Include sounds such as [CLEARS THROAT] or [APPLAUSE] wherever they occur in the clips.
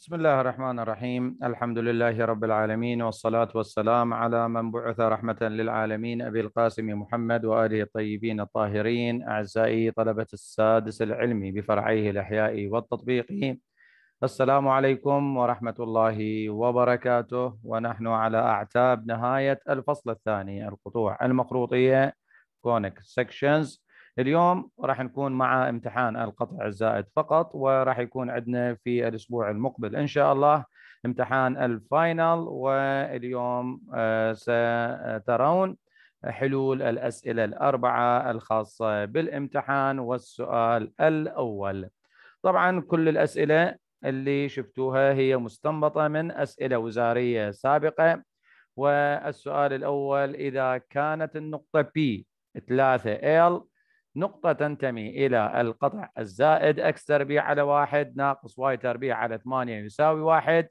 بسم الله الرحمن الرحيم الحمد لله رب العالمين والصلاة والسلام على من بعث رحمة للعالمين أبي القاسم محمد وآله الطيبين الطاهرين أعزائي طلبة السادس العلمي بفرعيه الأحياء والتطبيقي السلام عليكم ورحمة الله وبركاته ونحن على أعتاب نهاية الفصل الثاني القطوع المقروطية كونك سكشنز اليوم راح نكون مع امتحان القطع الزائد فقط وراح يكون عندنا في الاسبوع المقبل ان شاء الله امتحان الفاينل واليوم آه، سترون حلول الاسئله الاربعه الخاصه بالامتحان والسؤال الاول طبعا كل الاسئله اللي شفتوها هي مستنبطه من اسئله وزاريه سابقه والسؤال الاول اذا كانت النقطه P 3 L نقطة تنتمي إلى القطع الزائد x تربيع على واحد ناقص y تربيع على ثمانية يساوي واحد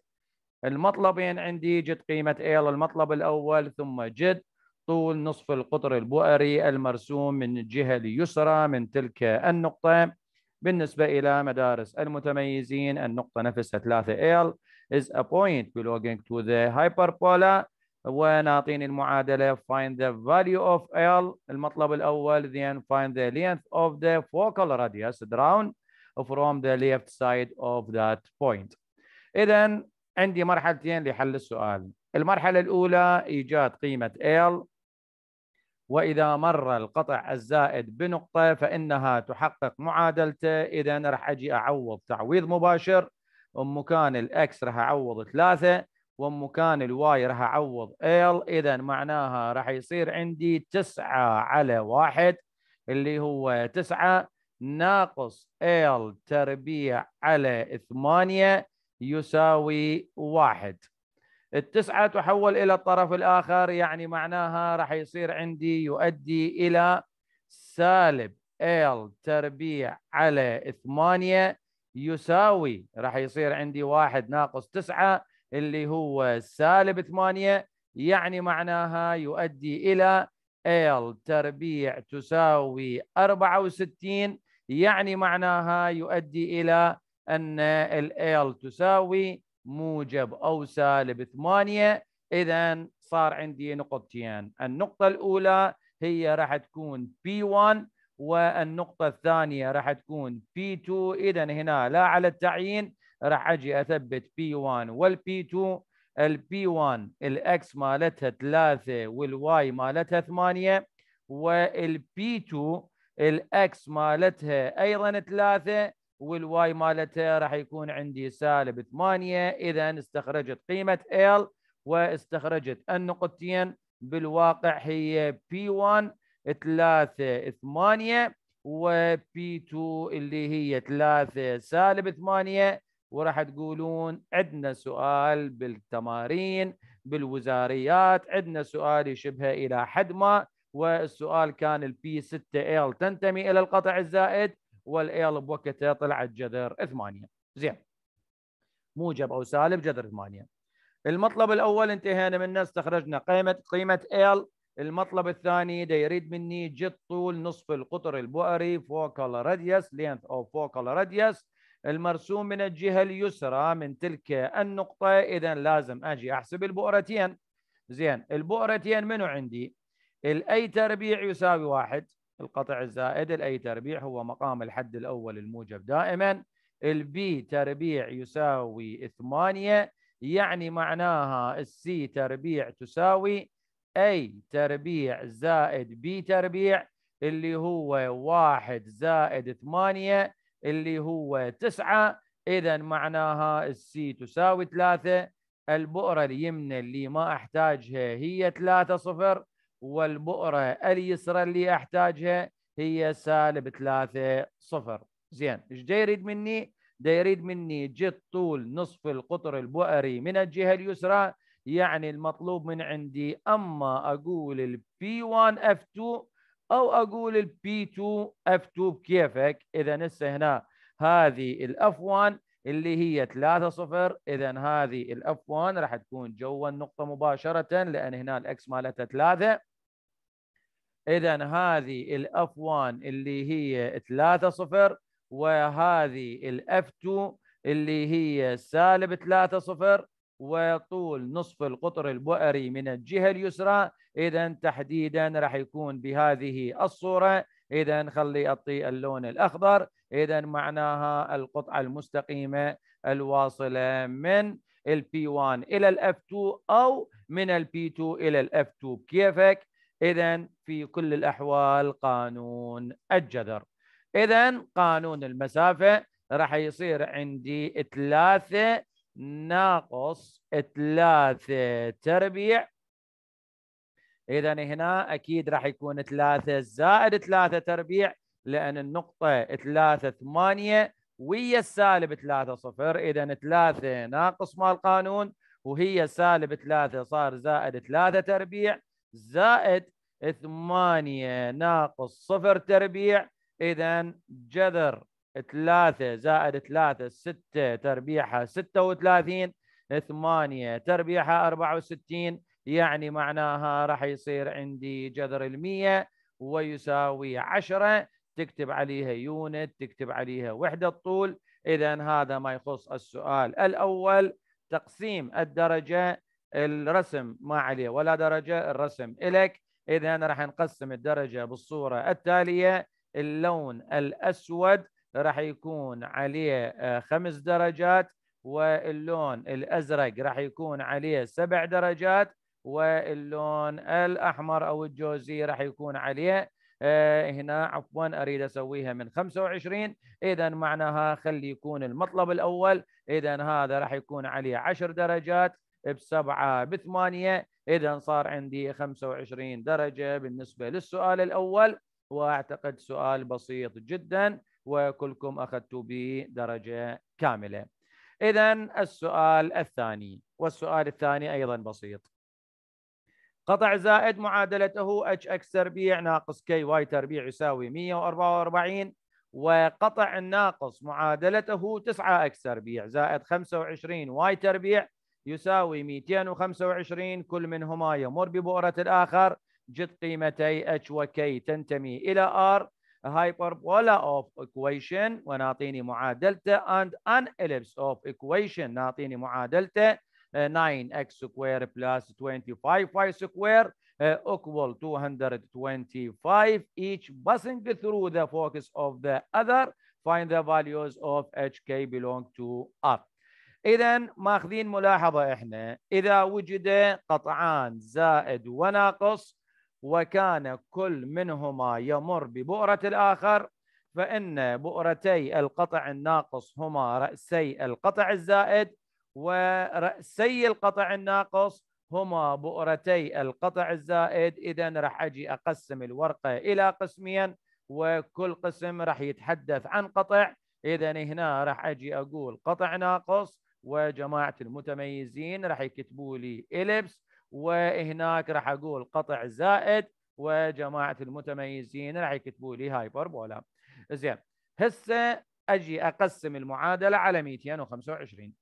المطلبين عندي جد قيمة L المطلب الأول ثم جد طول نصف القطر البؤري المرسوم من الجهة اليسرى من تلك النقطة بالنسبة إلى مدارس المتميزين النقطة نفسها 3L is a point belonging to the hyperbola ونعطيني المعادله find the value of L المطلب الاول then find the length of the focal radius drawn from the left side of that point اذا عندي مرحلتين لحل السؤال المرحله الاولى ايجاد قيمه L واذا مر القطع الزائد بنقطه فانها تحقق معادلته اذا راح اجي اعوض تعويض مباشر ومكان الاكس راح اعوض ثلاثه ومكان الواي راح اعوض ال اذا معناها راح يصير عندي 9 على 1 اللي هو 9 ناقص ال تربيع على 8 يساوي 1 التسعة تحول إلى الطرف الآخر يعني معناها راح يصير عندي يؤدي إلى سالب ال تربيع على 8 يساوي راح يصير عندي 1 ناقص 9 اللي هو سالب 8 يعني معناها يؤدي إلى L تربيع تساوي 64 يعني معناها يؤدي إلى أن ال L تساوي موجب أو سالب 8 إذا صار عندي نقطتين النقطة الأولى هي راح تكون P1 والنقطة الثانية راح تكون P2 إذا هنا لا على التعيين راح اجي اثبت بي 1 والبي 2 البي 1 الاكس مالتها 3 والواي مالتها 8 والبي 2 الاكس مالتها ايضا 3 والواي مالتها راح يكون عندي سالب 8 اذا استخرجت قيمه ال واستخرجت النقطتين بالواقع هي بي 1 3 8 وبي 2 اللي هي 3 سالب 8 وراح تقولون عندنا سؤال بالتمارين بالوزاريات عندنا سؤال يشبه الى حد ما والسؤال كان البي 6 ال تنتمي الى القطع الزائد والال بوقتها طلعت جذر 8 زين موجب او سالب جذر 8 المطلب الاول انتهينا منه استخرجنا قيمه قيمه ال المطلب الثاني ده يريد مني جد طول نصف القطر البؤري فوكال راديوس لينث اوف فوكال راديوس المرسوم من الجهة اليسرى من تلك النقطة إذا لازم أجي أحسب البؤرتين زين البؤرتين منو عندي الأي تربيع يساوي واحد القطع الزائد الأي تربيع هو مقام الحد الأول الموجب دائما البي تربيع يساوي ثمانية يعني معناها السي تربيع تساوي أي تربيع زائد بي تربيع اللي هو واحد زائد ثمانية اللي هو 9 اذا معناها السي تساوي 3 البؤره اليمنى اللي ما احتاجها هي 3 صفر والبؤره اليسرى اللي احتاجها هي سالب 3 صفر زين ايش دا يريد مني؟ دا يريد مني جد طول نصف القطر البؤري من الجهه اليسرى يعني المطلوب من عندي اما اقول البي 1 اف 2 او اقول البي 2 اف 2 بكيفك اذا هسه هنا هذه الاف 1 اللي هي 3 صفر اذا هذه الاف 1 راح تكون جوا النقطه مباشره لان هنا الاكس مالتها 3 اذا هذه الاف 1 اللي هي 3 صفر وهذه الاف 2 اللي هي سالب 3 صفر وطول نصف القطر البؤري من الجهة اليسرى إذا تحديدا راح يكون بهذه الصورة إذا خلي أطي اللون الأخضر إذا معناها القطعة المستقيمة الواصلة من ال P1 إلى ال F2 أو من ال P2 إلى ال F2 بكيفك إذا في كل الأحوال قانون الجذر إذا قانون المسافة راح يصير عندي ثلاثة ناقص ثلاثة تربيع إذا هنا أكيد راح يكون ثلاثة زائد ثلاثة تربيع لأن النقطة ثلاثة ثمانية ويا السالب ثلاثة صفر إذا ثلاثة ناقص مال القانون وهي سالب ثلاثة صار زائد ثلاثة تربيع زائد ثمانية ناقص صفر تربيع إذا جذر 3 زائد 3 6 تربيعها 36 8 تربيعها 64 يعني معناها راح يصير عندي جذر المية ويساوي 10 تكتب عليها يونت تكتب عليها وحدة طول إذا هذا ما يخص السؤال الأول تقسيم الدرجة الرسم ما عليه ولا درجة الرسم إلك إذا راح نقسم الدرجة بالصورة التالية اللون الأسود راح يكون عليه آه، خمس درجات واللون الازرق راح يكون عليه سبع درجات واللون الاحمر او الجوزي راح يكون عليه آه، هنا عفوا اريد اسويها من 25 اذا معناها خلي يكون المطلب الاول اذا هذا راح يكون عليه 10 درجات بسبعة بثمانية إذا صار عندي 25 درجة بالنسبة للسؤال الأول واعتقد سؤال بسيط جدا وكلكم اخذتوا به درجه كامله. اذا السؤال الثاني والسؤال الثاني ايضا بسيط. قطع زائد معادلته اتش اكس تربيع ناقص كي واي تربيع يساوي 144 وقطع الناقص معادلته 9 اكس تربيع زائد 25 واي تربيع يساوي 225 كل منهما يمر ببؤرة الآخر جد قيمتي H و K تنتمي إلى R hyperbola of equation ونعطيني معادلته and an ellipse of equation نعطيني معادلته 9x square plus 25y square equal 225 each passing through the focus of the other find the values of hk belong to r اذا ماخذين ملاحظه احنا اذا وجد قطعان زائد وناقص وكان كل منهما يمر ببؤرة الآخر فإن بؤرتي القطع الناقص هما رأسي القطع الزائد ورأسي القطع الناقص هما بؤرتي القطع الزائد إذا راح أجي أقسم الورقة إلى قسمين وكل قسم راح يتحدث عن قطع إذا هنا راح أجي أقول قطع ناقص وجماعة المتميزين راح يكتبوا لي إليبس وهناك راح اقول قطع زائد وجماعه المتميزين راح يكتبوا لي هايبربولا زين هسه اجي اقسم المعادله على 225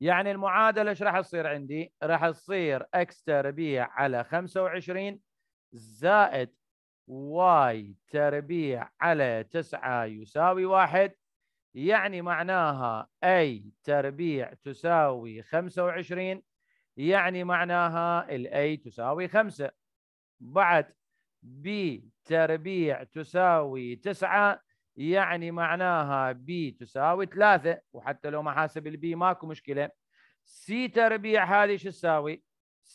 يعني المعادله ايش راح تصير عندي؟ راح تصير اكس تربيع على 25 زائد واي تربيع على 9 يساوي 1 يعني معناها اي تربيع تساوي 25 يعني معناها A تساوي 5 بعد B تربيع تساوي 9 يعني معناها بي تساوي 3 وحتى لو ما حاسب B ماكو مشكله C تربيع هذه شو تساوي؟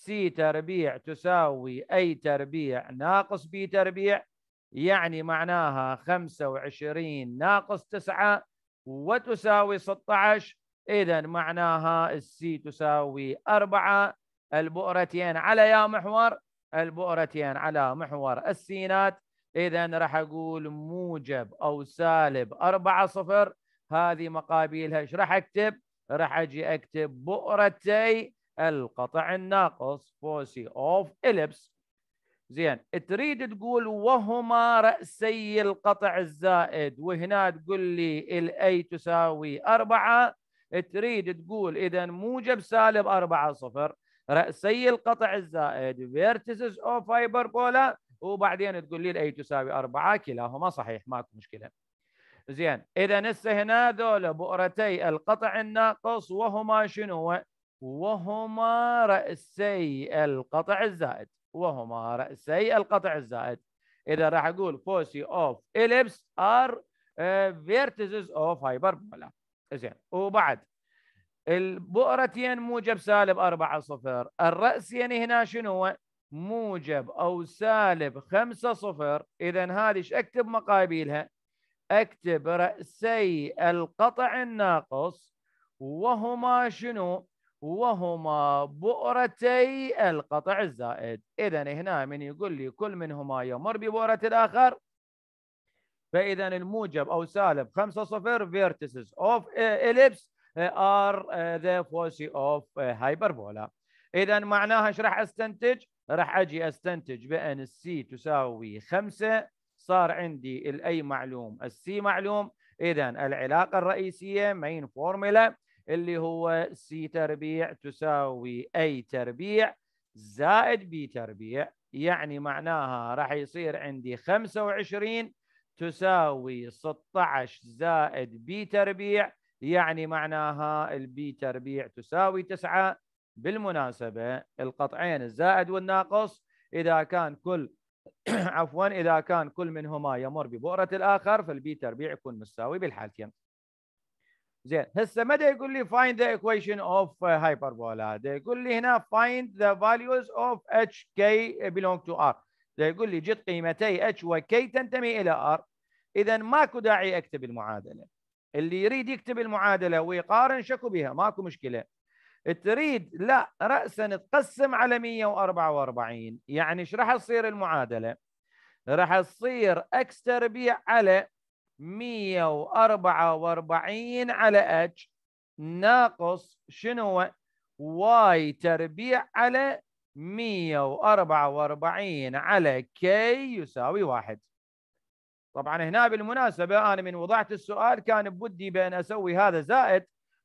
C تربيع تساوي اي تربيع ناقص B تربيع يعني معناها 25 ناقص 9 وتساوي 16 إذا معناها السي تساوي أربعة البؤرتين على يا محور البؤرتين على محور السينات إذا راح أقول موجب أو سالب أربعة صفر هذه مقابلها إيش راح أكتب؟ راح أجي أكتب بؤرتي القطع الناقص فوسي أوف إليبس زين تريد تقول وهما رأسي القطع الزائد وهنا تقول لي الأي تساوي أربعة تريد تقول اذا موجب سالب 4 صفر رأسي القطع الزائد فيرتسز او بولا وبعدين تقول لي الاي تساوي 4 كلاهما صحيح ماكو مشكله زين اذا هسه هنا ذولا بؤرتي القطع الناقص وهما شنو وهما رأسي القطع الزائد وهما رأسي القطع الزائد إذا راح أقول فوسي أوف إليبس آر فيرتزز أوف هايبربولا زين وبعد البؤرتين موجب سالب 4 صفر الرأسين يعني هنا شنو هو موجب أو سالب 5 صفر إذا هذه ايش أكتب مقابلها أكتب رأسي القطع الناقص وهما شنو وهما بؤرتي القطع الزائد إذا هنا من يقول لي كل منهما يمر ببؤرة الآخر فاذا الموجب او سالب 5 صفر فيرتسز اوف اليبس ار ذا فوسي اوف هايبربولا اذا معناها ايش راح استنتج؟ راح اجي استنتج بان السي تساوي 5 صار عندي الاي معلوم السي معلوم اذا العلاقه الرئيسيه مين فورمولا اللي هو سي تربيع تساوي اي تربيع زائد بي تربيع يعني معناها راح يصير عندي 25 تساوي 16 زائد بي تربيع يعني معناها البي تربيع تساوي 9 بالمناسبة القطعين الزائد والناقص إذا كان كل [CLEARS THROAT] عفوا إذا كان كل منهما يمر ببؤرة الآخر فالبي تربيع يكون مساوي بالحالتين زين هسه دا يقول لي find the equation of hyperbola دا يقول لي هنا find the values of h k belong to r دا يقول لي جد قيمتي h و k تنتمي الى r اذا ماكو داعي اكتب المعادله اللي يريد يكتب المعادله ويقارن شكو بها ماكو مشكله تريد لا راسا تقسم على 144 يعني ايش راح تصير المعادله راح تصير اكس تربيع على 144 على اتش ناقص شنو واي تربيع على 144 على كي يساوي واحد طبعا هنا بالمناسبة أنا من وضعت السؤال كان بودي بأن أسوي هذا زائد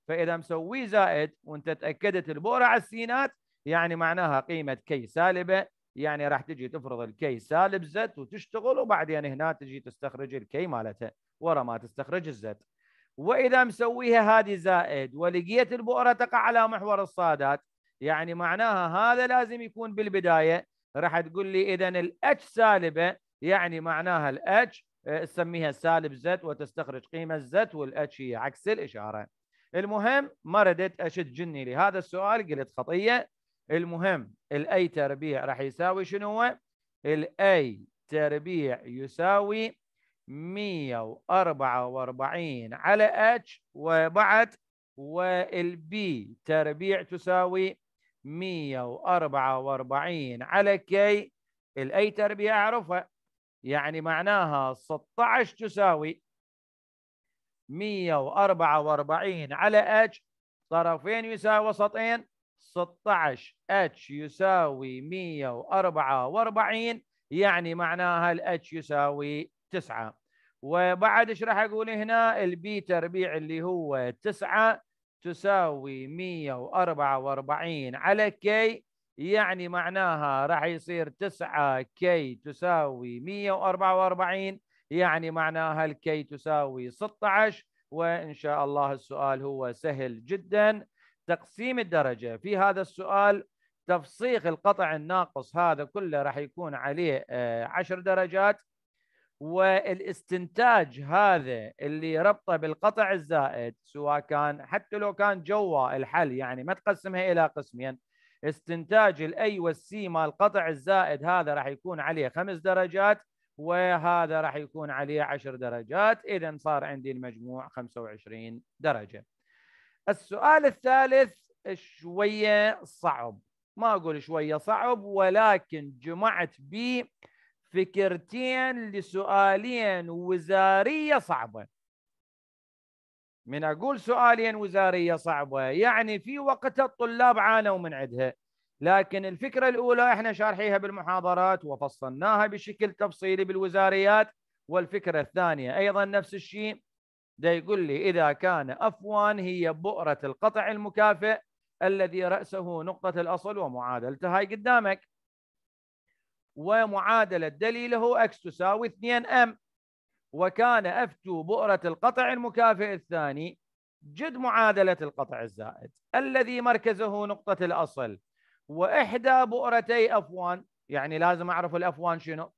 فإذا مسويه زائد وأنت تأكدت البؤرة على السينات يعني معناها قيمة كي سالبة يعني راح تجي تفرض الكي سالب زد وتشتغل وبعدين هنا تجي تستخرج الكي مالتها ورا ما تستخرج الزد وإذا مسويها هذه زائد ولقيت البؤرة تقع على محور الصادات يعني معناها هذا لازم يكون بالبداية راح تقول لي إذا الاتش سالبة يعني معناها الاتش إيه، تسميها سالب زد وتستخرج قيمة زد والاتش هي عكس الإشارة المهم ما ردت أشد جني لهذا السؤال قلت خطية المهم الاي تربيع راح يساوي شنو هو؟ الاي تربيع يساوي 144 على اتش وبعد والبي تربيع تساوي 144 على كي الاي تربيع اعرفها يعني معناها 16 تساوي 144 على h طرفين يساوي وسطين 16 h يساوي 144 يعني معناها ال h يساوي 9 وبعد ايش راح اقول هنا البي تربيع اللي هو 9 تساوي 144 على كي يعني معناها راح يصير 9 كي تساوي 144 يعني معناها الكي تساوي 16 وإن شاء الله السؤال هو سهل جدا تقسيم الدرجة في هذا السؤال تفصيخ القطع الناقص هذا كله راح يكون عليه 10 آه، درجات والاستنتاج هذا اللي ربطه بالقطع الزائد سواء كان حتى لو كان جوا الحل يعني ما تقسمها الى قسمين استنتاج الاي والسي مال القطع الزائد هذا راح يكون عليه خمس درجات وهذا راح يكون عليه عشر درجات اذا صار عندي المجموع 25 درجه السؤال الثالث شويه صعب ما اقول شويه صعب ولكن جمعت بيه فكرتين لسؤالين وزاريه صعبه من اقول سؤالين وزاريه صعبه يعني في وقتها الطلاب عانوا من عندها لكن الفكره الاولى احنا شارحيها بالمحاضرات وفصلناها بشكل تفصيلي بالوزاريات والفكره الثانيه ايضا نفس الشيء ده يقول لي اذا كان افوان هي بؤره القطع المكافئ الذي راسه نقطه الاصل ومعادلته هاي قدامك ومعادله دليله اكس تساوي 2 ام وكان أفتو بؤرة القطع المكافئ الثاني جد معادلة القطع الزائد الذي مركزه نقطة الأصل وإحدى بؤرتي أف1 يعني لازم أعرف الأف1 شنو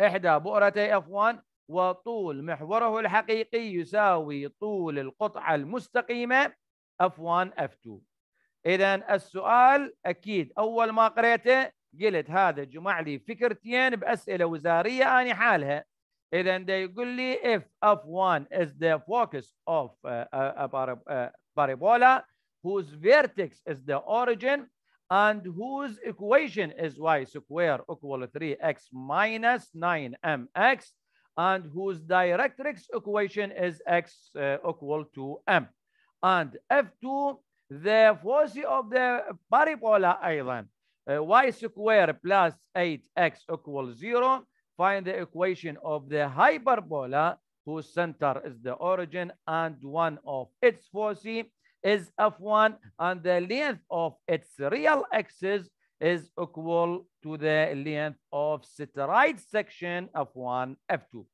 إحدى بؤرتي أف1 وطول محوره الحقيقي يساوي طول القطعة المستقيمة F1 F2 إذا السؤال أكيد أول ما قريته قلت هذا جمع لي فكرتين بأسئلة وزارية أنا حالها إذا ده يقول لي if F1 is the focus of a uh, uh, uh, parabola whose vertex is the origin and whose equation is y square equal 3x minus 9mx and whose directrix equation is x equal to m. And F2, the focus of the parabola island, y square plus 8x equals 0 Find the equation of the hyperbola whose center is the origin and one of its foci is F1 and the length of its real axis is equal to the length of satellite section F1 F2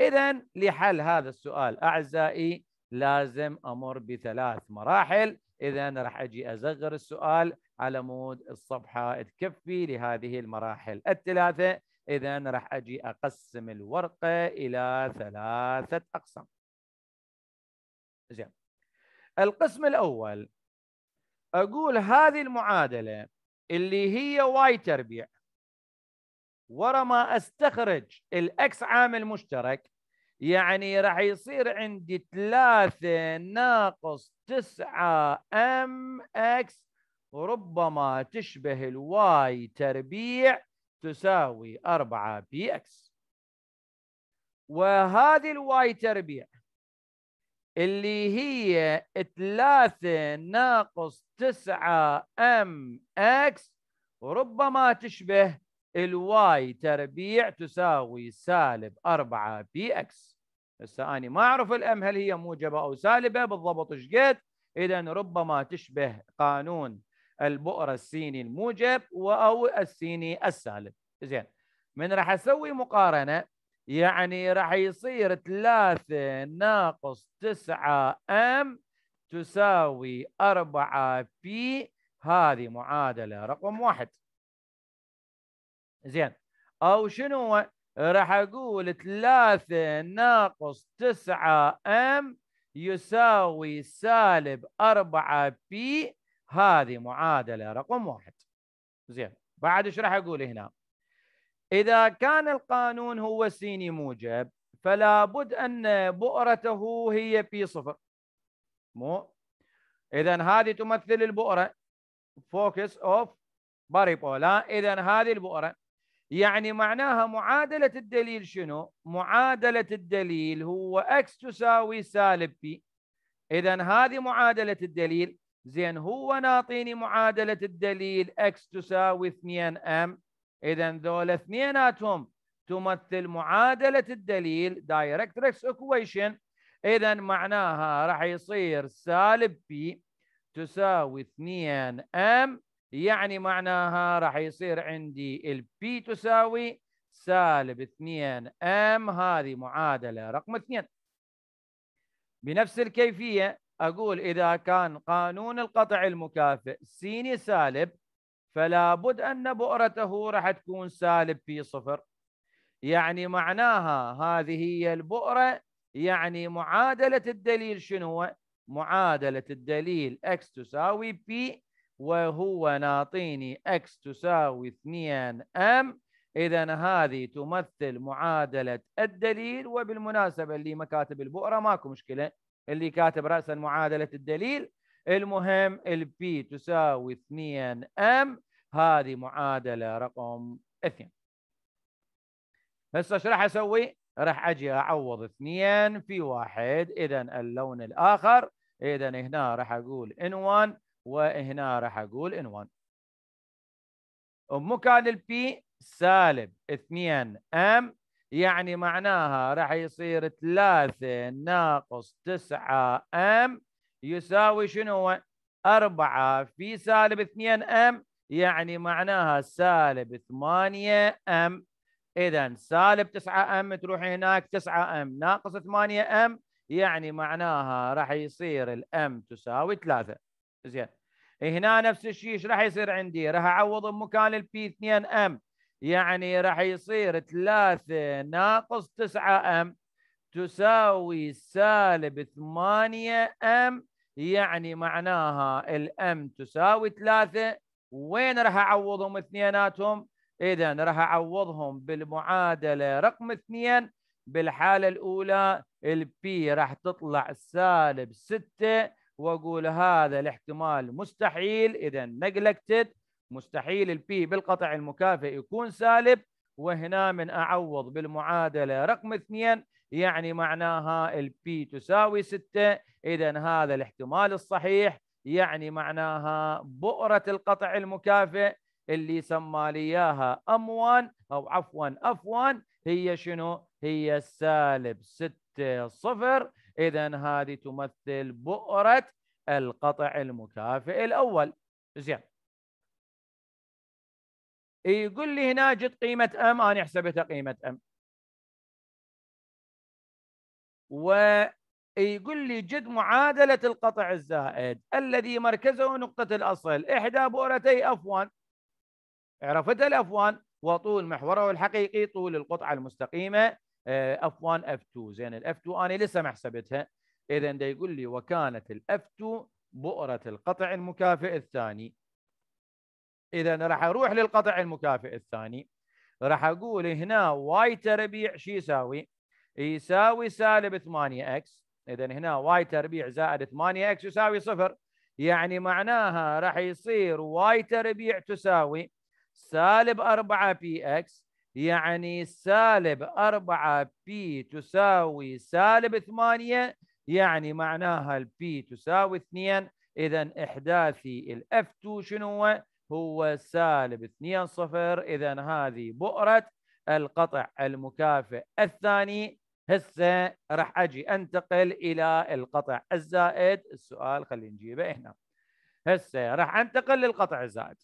إذا لحل هذا السؤال أعزائي لازم أمر بثلاث مراحل إذا راح أجي ازغر السؤال على مود الصفحة تكفي لهذه المراحل الثلاثة إذا راح أجي أقسم الورقة إلى ثلاثة أقسام زين القسم الأول أقول هذه المعادلة اللي هي واي تربيع ورا ما أستخرج الأكس عامل مشترك يعني راح يصير عندي 3 ناقص 9 ام اكس ربما تشبه الواي تربيع تساوي 4 بي اكس وهذه الواي تربيع اللي هي 3 ناقص 9 ام اكس ربما تشبه الواي تربيع تساوي سالب 4 بي اكس هسه انا ما اعرف الام هل هي موجبه او سالبه بالضبط ايش قد اذا ربما تشبه قانون البؤر السيني الموجب او السيني السالب زين من راح اسوي مقارنه يعني راح يصير 3 ناقص 9 ام تساوي 4 بي هذه معادله رقم واحد زين او شنو راح اقول 3 ناقص 9 ام يساوي سالب 4 بي هذه معادلة رقم واحد زين بعد ايش راح اقول هنا اذا كان القانون هو سيني موجب فلا بد ان بؤرته هي بي صفر مو اذا هذه تمثل البؤره فوكس اوف باريبولا اذا هذه البؤره يعني معناها معادله الدليل شنو معادله الدليل هو اكس تساوي سالب بي اذا هذه معادله الدليل زين هو ناطيني معادلة الدليل X تساوي 2 m اذا ذول اثنيناتهم تمثل معادلة الدليل دايركتريكس اكويشن اذا معناها راح يصير سالب P تساوي 2 m يعني معناها راح يصير عندي P تساوي سالب 2 m هذه معادله رقم 2 بنفس الكيفيه أقول إذا كان قانون القطع المكافئ سيني سالب فلا بد أن بؤرته راح تكون سالب في صفر يعني معناها هذه هي البؤرة يعني معادلة الدليل شنو معادلة الدليل x تساوي p وهو ناطيني x تساوي 2m إذا هذه تمثل معادلة الدليل وبالمناسبة اللي مكاتب البؤرة ماكو مشكلة اللي كاتب رأسا معادلة الدليل المهم البي تساوي 2 ام هذه معادلة رقم 2 هسه ايش راح اسوي؟ راح اجي اعوض 2 في 1 اذا اللون الاخر اذا هنا راح اقول ان 1 وهنا راح اقول ان 1 ومكان البي سالب 2 ام يعني معناها راح يصير 3 ناقص 9 ام يساوي شنو 4 في سالب 2 ام يعني معناها سالب 8 ام اذا سالب 9 ام تروح هناك 9 ام ناقص 8 ام يعني معناها راح يصير الام تساوي 3 زين هنا نفس الشيء ايش راح يصير عندي؟ راح اعوض بمكان البي 2 ام يعني راح يصير 3 ناقص 9 ام تساوي سالب 8 ام يعني معناها الام تساوي 3 وين راح اعوضهم اثنيناتهم؟ اذا راح اعوضهم بالمعادله رقم 2 بالحاله الاولى البي راح تطلع سالب 6 واقول هذا الاحتمال مستحيل اذا نجلكتد مستحيل البي بالقطع المكافئ يكون سالب وهنا من أعوض بالمعادلة رقم اثنين يعني معناها البي تساوي ستة إذا هذا الاحتمال الصحيح يعني معناها بؤرة القطع المكافئ اللي سمى لي اياها ام1 او عفوا أفوان هي شنو؟ هي السالب 6 صفر اذا هذه تمثل بؤره القطع المكافئ الاول زين يقول لي هنا جت قيمه ام انا حسبتها قيمه ام ويقول لي جد معادله القطع الزائد الذي مركزه نقطه الاصل احدى بؤرتي اف 1 عرفتها الاف 1 وطول محوره الحقيقي طول القطعه المستقيمه اف 1 اف 2 زين الاف 2 انا لسه ما حسبتها اذا ده يقول لي وكانت الاف 2 بؤره القطع المكافئ الثاني اذا راح اروح للقطع المكافئ الثاني راح اقول هنا واي تربيع شو يساوي؟ يساوي سالب 8 اكس اذا هنا واي تربيع زائد 8 اكس يساوي صفر يعني معناها راح يصير واي تربيع تساوي سالب 4 بي اكس يعني سالب 4 بي تساوي سالب 8 يعني معناها البي تساوي 2 اذا احداثي الاف 2 شنو هو؟ هو سالب 2 صفر إذا هذه بؤرة القطع المكافئ الثاني هسه راح أجي أنتقل إلى القطع الزائد السؤال خلينا نجيبه هنا هسه راح أنتقل للقطع الزائد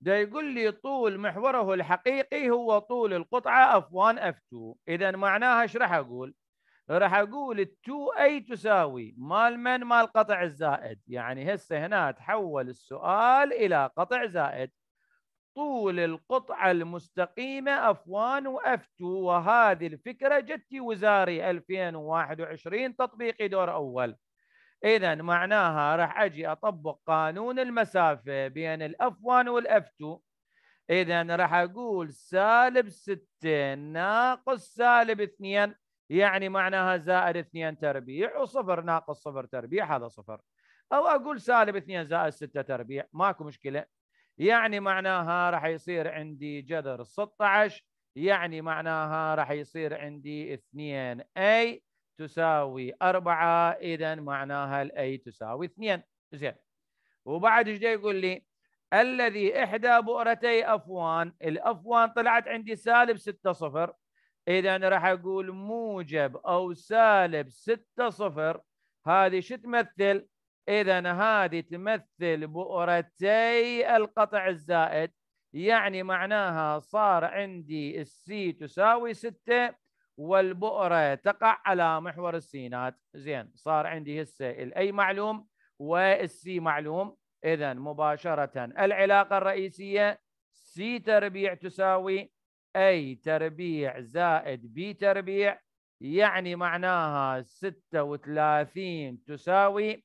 ده يقول لي طول محوره الحقيقي هو طول القطعة F1 F2 إذا معناها ايش راح أقول راح اقول ال 2 اي تساوي مال من مال قطع الزائد يعني هسه هنا تحول السؤال الى قطع زائد طول القطعة المستقيمة F1 و F2 وهذه الفكرة جت وزاري 2021 تطبيقي دور أول إذا معناها راح أجي أطبق قانون المسافة بين الأف 1 والأف 2 إذا راح أقول سالب 6 ناقص سالب 2 يعني معناها زائد اثنين تربيع وصفر ناقص صفر تربيع هذا صفر او اقول سالب اثنين زائد ستة تربيع ماكو مشكله يعني معناها راح يصير عندي جذر 16 يعني معناها راح يصير عندي 2 اي تساوي 4 اذا معناها الاي تساوي 2 زين وبعد ايش يقول لي الذي احدى بؤرتي افوان الافوان طلعت عندي سالب 6 صفر اذا راح اقول موجب او سالب 6 صفر هذه شو تمثل؟ اذا هذه تمثل بؤرتي القطع الزائد يعني معناها صار عندي السي تساوي 6 والبؤره تقع على محور السينات زين صار عندي هسه الاي معلوم والسي معلوم اذا مباشره العلاقه الرئيسيه سي تربيع تساوي أي تربيع زائد بي تربيع يعني معناها 36 تساوي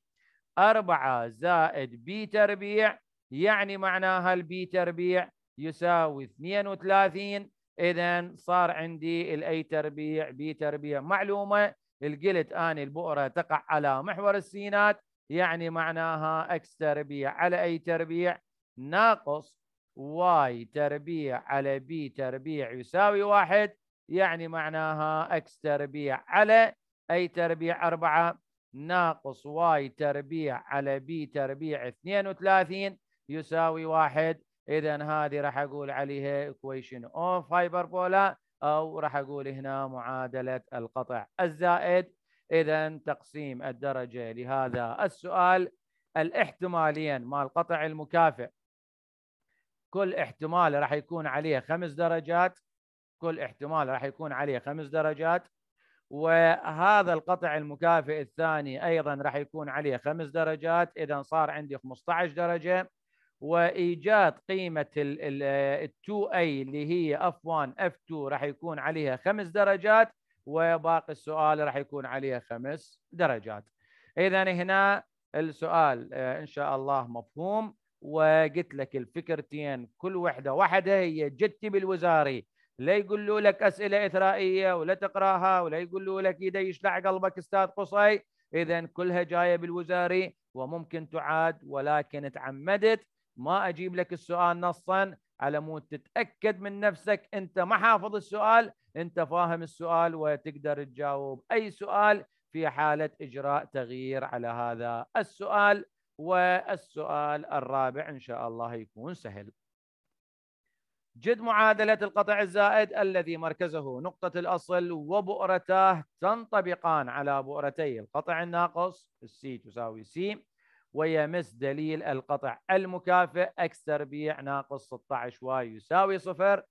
4 زائد بي تربيع يعني معناها البي تربيع يساوي 32 إذا صار عندي الأي تربيع بي تربيع معلومة القلت آن البؤرة تقع على محور السينات يعني معناها اكس تربيع على أي تربيع ناقص واي تربيع على بي تربيع يساوي واحد يعني معناها اكس تربيع على اي تربيع أربعة ناقص واي تربيع على بي تربيع 32 يساوي واحد اذا هذه راح اقول عليها equation of hyperbola او راح اقول هنا معادله القطع الزائد اذا تقسيم الدرجه لهذا السؤال الاحتمالين مال قطع المكافئ كل احتمال راح يكون عليه خمس درجات كل احتمال راح يكون عليه خمس درجات وهذا القطع المكافئ الثاني ايضا راح يكون عليه خمس درجات اذا صار عندي 15 درجه وايجاد قيمه ال 2 اي اللي هي اف 1 اف 2 راح يكون عليها خمس درجات وباقي السؤال راح يكون عليها خمس درجات اذا هنا السؤال آه، ان شاء الله مفهوم وقلت لك الفكرتين كل وحده واحده هي جدتي بالوزاري لا يقولوا لك اسئله اثرائيه ولا تقراها ولا يقولوا لك اذا يشلع قلبك استاذ قصي اذا كلها جايه بالوزاري وممكن تعاد ولكن تعمدت ما اجيب لك السؤال نصا على مود تتاكد من نفسك انت ما حافظ السؤال انت فاهم السؤال وتقدر تجاوب اي سؤال في حاله اجراء تغيير على هذا السؤال والسؤال الرابع إن شاء الله يكون سهل جد معادلة القطع الزائد الذي مركزه نقطة الأصل وبؤرتاه تنطبقان على بؤرتي القطع الناقص السي تساوي سي ويمس دليل القطع المكافئ x تربيع ناقص 16y يساوي صفر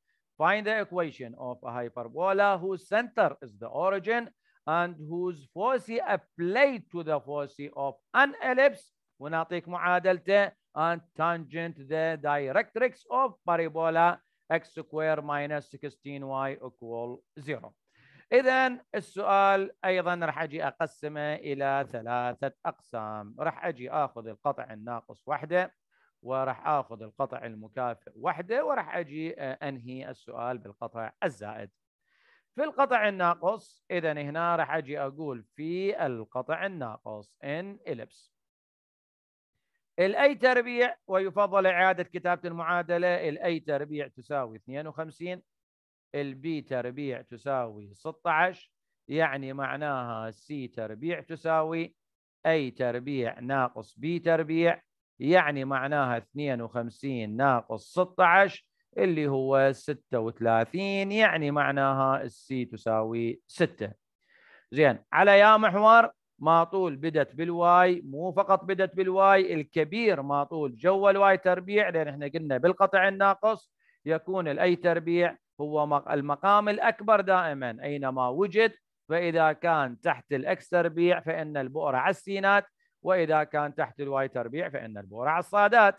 Find the equation of a hyperbola whose center is the origin and whose foci apply to the foci of an ellipse ونعطيك معادلته and tangent the directrix of parabola x square minus 16y equal 0 إذا السؤال أيضا راح أجي أقسمه إلى ثلاثة أقسام راح أجي أخذ القطع الناقص وحده وراح أخذ القطع المكافئ وحده وراح أجي آه، أنهي السؤال بالقطع الزائد في القطع الناقص إذا هنا راح أجي أقول في القطع الناقص إن إليبس الأي تربيع ويفضل إعادة كتابة المعادلة الأي تربيع تساوي 52 البي تربيع تساوي 16 يعني معناها سي تربيع تساوي أي تربيع ناقص بي تربيع يعني معناها 52 ناقص 16 اللي هو 36 يعني معناها السي تساوي 6 زين على يا محور ما طول بدت بالواي مو فقط بدت بالواي الكبير ما طول جوا الواي تربيع لان احنا قلنا بالقطع الناقص يكون الاي تربيع هو المقام الاكبر دائما اينما وجد فاذا كان تحت الاكس تربيع فان البؤره على السينات واذا كان تحت الواي تربيع فان البؤره على الصادات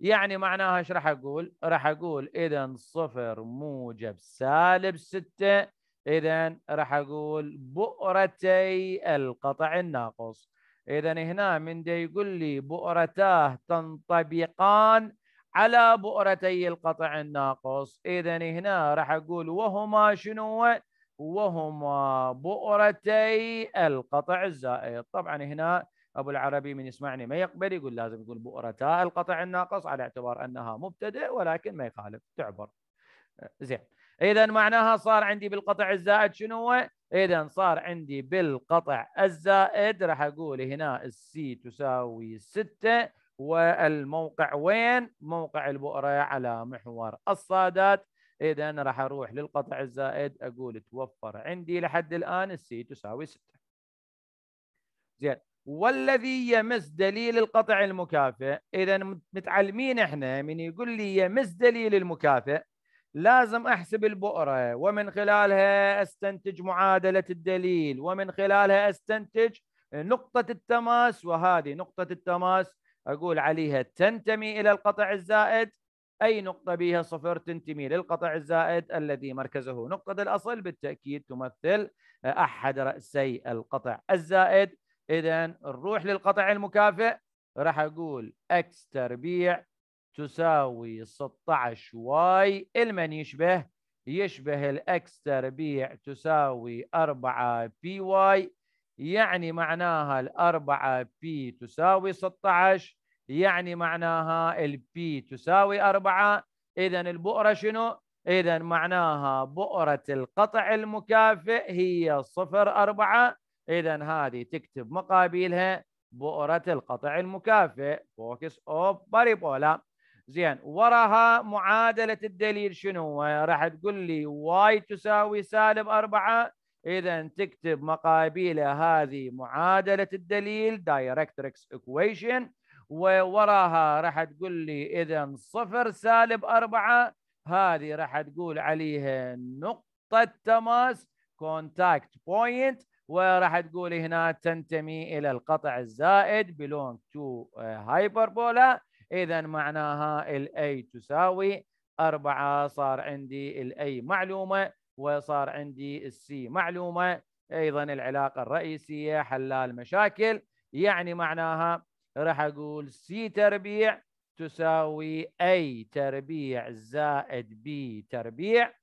يعني معناها ايش راح اقول؟ راح اقول اذا صفر موجب سالب سته اذا راح اقول بؤرتي القطع الناقص اذا هنا من دا يقول لي بؤرتاه تنطبقان على بؤرتي القطع الناقص اذا هنا راح اقول وهما شنو وهما بؤرتي القطع الزائد طبعا هنا ابو العربي من يسمعني ما يقبل يقول لازم يقول بؤرتا القطع الناقص على اعتبار انها مبتدئ ولكن ما يخالف تعبر آه، زين اذا معناها صار عندي بالقطع الزائد شنو هو؟ اذا صار عندي بالقطع الزائد راح اقول هنا السي تساوي 6 والموقع وين؟ موقع البؤره على محور الصادات اذا راح اروح للقطع الزائد اقول توفر عندي لحد الان السي تساوي 6 زين والذي يمس دليل القطع المكافئ اذا متعلمين احنا من يقول لي يمس دليل المكافئ لازم احسب البؤره ومن خلالها استنتج معادله الدليل ومن خلالها استنتج نقطه التماس وهذه نقطه التماس اقول عليها تنتمي الى القطع الزائد اي نقطه بها صفر تنتمي للقطع الزائد الذي مركزه نقطه الاصل بالتاكيد تمثل احد راسي القطع الزائد اذا نروح للقطع المكافئ راح اقول اكس تربيع تساوي 16 واي المن يشبه يشبه الاكس تربيع تساوي 4 بي واي يعني معناها ال 4 بي تساوي 16 يعني معناها البي تساوي 4 إذا البؤرة شنو؟ إذا معناها بؤرة القطع المكافئ هي صفر 4 إذا هذه تكتب مقابلها بؤرة القطع المكافئ فوكس أوف باريبولا زين وراها معادله الدليل شنو راح تقول لي واي تساوي سالب أربعة اذا تكتب مقابله هذه معادله الدليل دايركتريكس ايكويشن ووراها راح تقول لي اذا صفر سالب أربعة هذه راح تقول عليها نقطه تماس كونتاكت بوينت وراح تقول هنا تنتمي الى القطع الزائد بلونج تو هايبربولا اذا معناها الاي تساوي 4 صار عندي الاي معلومه وصار عندي السي معلومه ايضا العلاقه الرئيسيه حلال مشاكل يعني معناها راح اقول سي تربيع تساوي اي تربيع زائد بي تربيع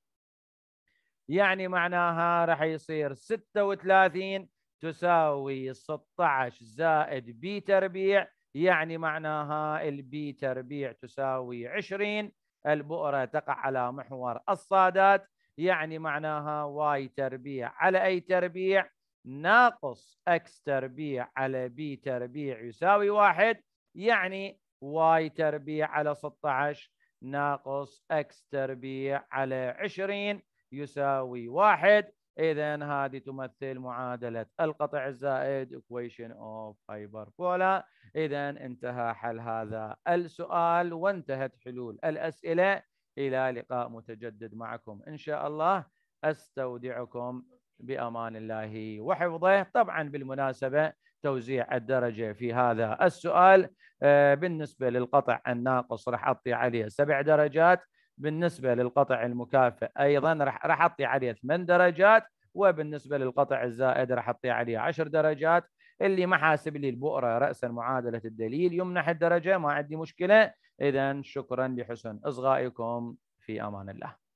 يعني معناها راح يصير 36 تساوي 16 زائد بي تربيع يعني معناها البي تربيع تساوي 20 البؤرة تقع على محور الصادات يعني معناها واي تربيع على أي تربيع ناقص اكس تربيع على بي تربيع يساوي واحد يعني واي تربيع على 16 ناقص اكس تربيع على 20 يساوي واحد اذا هذه تمثل معادله القطع الزائد equation of hyperbola اذا انتهى حل هذا السؤال وانتهت حلول الاسئله الى لقاء متجدد معكم ان شاء الله استودعكم بامان الله وحفظه طبعا بالمناسبه توزيع الدرجه في هذا السؤال آه، بالنسبه للقطع الناقص راح اعطي عليه سبع درجات بالنسبة للقطع المكافئ أيضا راح راح أعطي عليه 8 درجات وبالنسبة للقطع الزائد راح أعطي عليه 10 درجات اللي ما حاسب لي البؤرة رأسا معادلة الدليل يمنح الدرجة ما عندي مشكلة إذا شكرا لحسن إصغائكم في أمان الله